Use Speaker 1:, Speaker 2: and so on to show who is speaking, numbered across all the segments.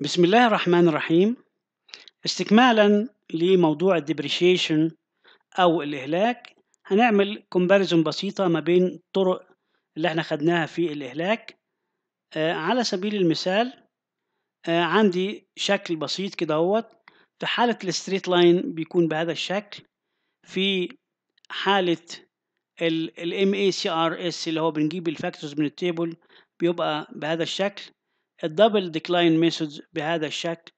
Speaker 1: بسم الله الرحمن الرحيم استكمالا لموضوع الديبريشيشن او الاهلاك هنعمل كومباريزون بسيطه ما بين الطرق اللي احنا خدناها في الاهلاك آه على سبيل المثال آه عندي شكل بسيط كده اهوت في حاله الستريت لاين بيكون بهذا الشكل في حاله الام اي سي ار اس اللي هو بنجيب الفاكتورز من التيبل بيبقى بهذا الشكل الدبل ديكلاين ميثودز بهذا الشكل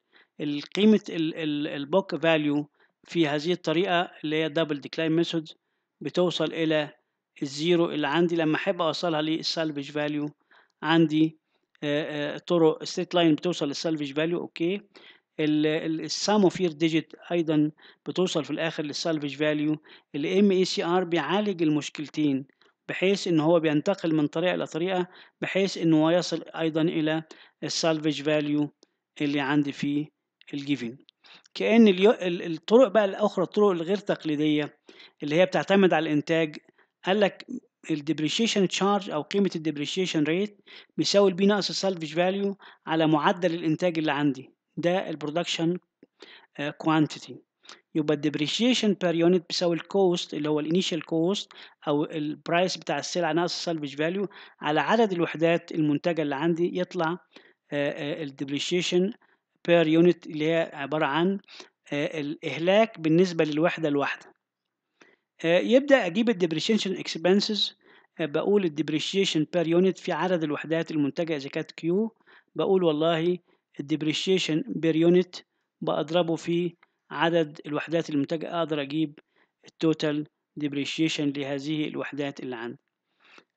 Speaker 1: قيمة البوك فاليو في هذه الطريقة اللي هي دبل ديكلاين ميثودز بتوصل إلى الزيرو اللي عندي لما أحب أوصلها للسالفج فاليو عندي آه، آه، طرق ستريت لاين بتوصل للسالفج فاليو أوكي السامو فير ديجيت ايضا بتوصل في الاخر للسالفج فاليو الـ اي بيعالج المشكلتين بحيث ان هو بينتقل من طريقه الى طريقه بحيث انه يصل ايضا الى السالفج فاليو اللي عندي في الجيفن كأن الطرق بقى الأخرى الطرق الغير تقليدية اللي هي بتعتمد على الإنتاج قال لك الديبريشيشن تشارج أو قيمة الديبريشيشن ريت بيساوي البي ناقص السالفج فاليو على معدل الإنتاج اللي عندي ده البرودكشن كوانتيتي يبقى الديبريشيشن بير يونت بيساوي الكوست اللي هو الانيشال كوست او البرايس بتاع السلعه ناقص السالفج فاليو على عدد الوحدات المنتجه اللي عندي يطلع الديبريشيشن بير يونت اللي هي عباره عن آه، الاهلاك بالنسبه للوحده الواحده آه، يبدا اجيب الديبريشيشن اكسبنسز آه، بقول الديبريشيشن بير يونت في عدد الوحدات المنتجه اذا كانت كيو بقول والله الديبريشيشن بير يونت بأضربه في عدد الوحدات المنتجة أقدر أجيب التوتال ديبريشيشن لهذه الوحدات اللي عندي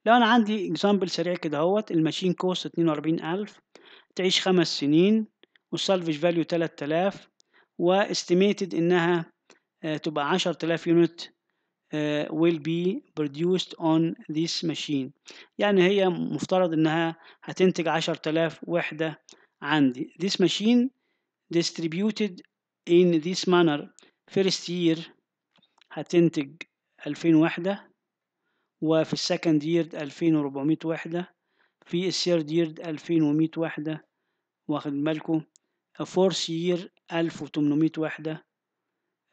Speaker 1: لو أنا عندي إكزامبل سريع كده هوت الماشين كوست اتنين وأربعين ألف تعيش خمس سنين والسالفج فاليو تلات آلاف واستيميتد إنها آه، تبقى عشر تلاف يونت آه، will be produced on this machine يعني هي مفترض انها هتنتج عشر تلاف وحدة عندي this machine distributed in this manner first year هتنتج 2000 وحدة وفي السكند year 2400 وحدة في الثيرد year 2100 وحدة واخد بالكم فورث year 1800 وحدة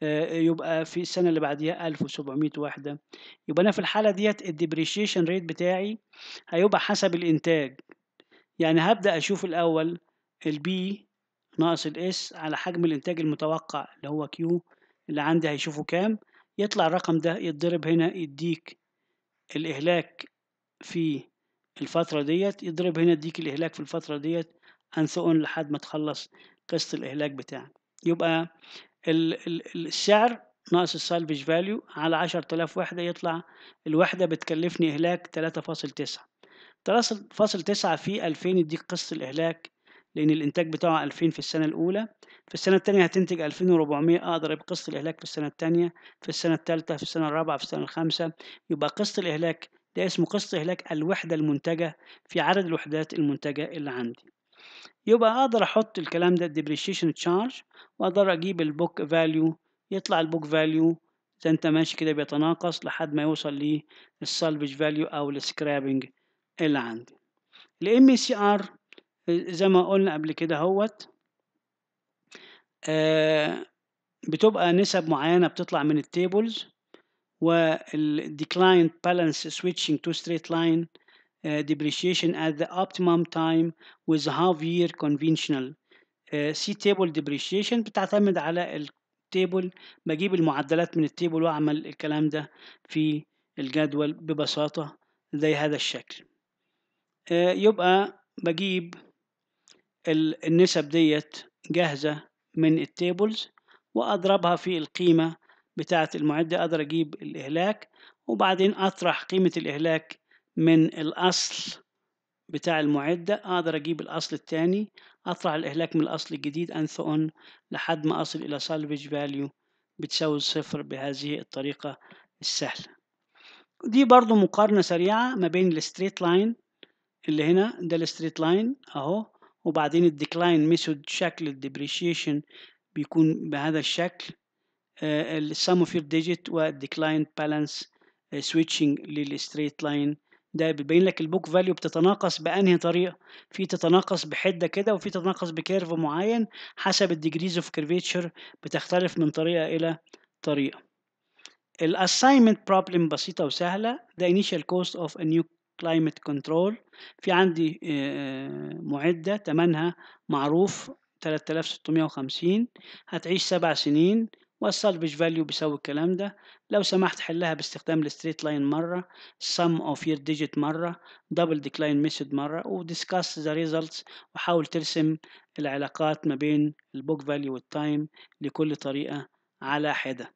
Speaker 1: آه، يبقى في السنة اللي بعديها 1700 وحدة يبقى أنا في الحالة ديت الديبريشيشن ريت بتاعي هيبقى حسب الإنتاج يعني هبدأ أشوف الأول البي ناقص الاس على حجم الانتاج المتوقع اللي هو كيو اللي عندي هيشوفه كام يطلع الرقم ده يتضرب هنا يديك الاهلاك في الفترة ديت يضرب هنا يديك الاهلاك في الفترة ديت انثؤن لحد ما تخلص قسط الاهلاك بتاعك يبقى ال ال السعر ناقص السالفج فاليو على عشر تلاف وحدة يطلع الوحدة بتكلفني إهلاك تلاتة فاصل تسعة تلاتة فاصل تسعة في ألفين يديك قسط الإهلاك لأن الإنتاج بتاعه 2000 في السنة الأولى في السنة التانية هتنتج 2400 أقدر أبقى قسط الإهلاك في السنة التانية في السنة التالتة في السنة الرابعة في السنة الخامسة يبقى قسط الإهلاك ده اسمه قسط إهلاك الوحدة المنتجة في عدد الوحدات المنتجة اللي عندي يبقى أقدر أحط الكلام ده depreciation charge وأقدر أجيب البوك فاليو يطلع البوك فاليو زي انت ماشي كده بيتناقص لحد ما يوصل للسالفج فاليو او السكرابنج اللي عندي الام سي ار زي ما قلنا قبل كده هوت آه، بتبقى نسب معينة بتطلع من التيبلز والديكلاين بالانس switching to straight line آه، depreciation at the optimum time with half year conventional uh, table depreciation بتعتمد على التيبل بجيب المعدلات من التيبل واعمل الكلام ده في الجدول ببساطة زي هذا الشكل uh, يبقى بجيب النسب ديت جاهزة من التيبلز وأضربها في القيمة بتاعة المعدة أقدر أجيب الإهلاك وبعدين أطرح قيمة الإهلاك من الأصل بتاع المعدة أقدر أجيب الأصل التاني أطرح الإهلاك من الأصل الجديد أنثون أون لحد ما أصل إلى salvage value بتساوي صفر بهذه الطريقة السهلة دي برضو مقارنة سريعة ما بين الستريت لاين اللي هنا ده الستريت لاين أهو وبعدين الديكلاين ميثود شكل الديبريشيشن بيكون بهذا الشكل السم اوف يور ديجيت والديكلاين بالانس سويتشنج للستريت لاين ده بيبين لك البوك فاليو بتتناقص بانهي طريقه في تتناقص بحده كده وفي تتناقص بكيرف معين حسب الديجريز اوف كيرفيتشر بتختلف من طريقه الى طريقه الاساينمنت بروبلم بسيطه وسهله ذا initial cost of a new كلايمت كنترول في عندي آه، معدة تمنها معروف 3650 هتعيش سبع سنين والسالفج فاليو بيساوي الكلام ده لو سمحت حلها باستخدام الستريت لاين مرة sum of your ديجيت مرة دبل ديكلاين ميثود مرة وديسكاس ذا ريزلتس وحاول ترسم العلاقات ما بين البوك فاليو والتايم لكل طريقة على حدة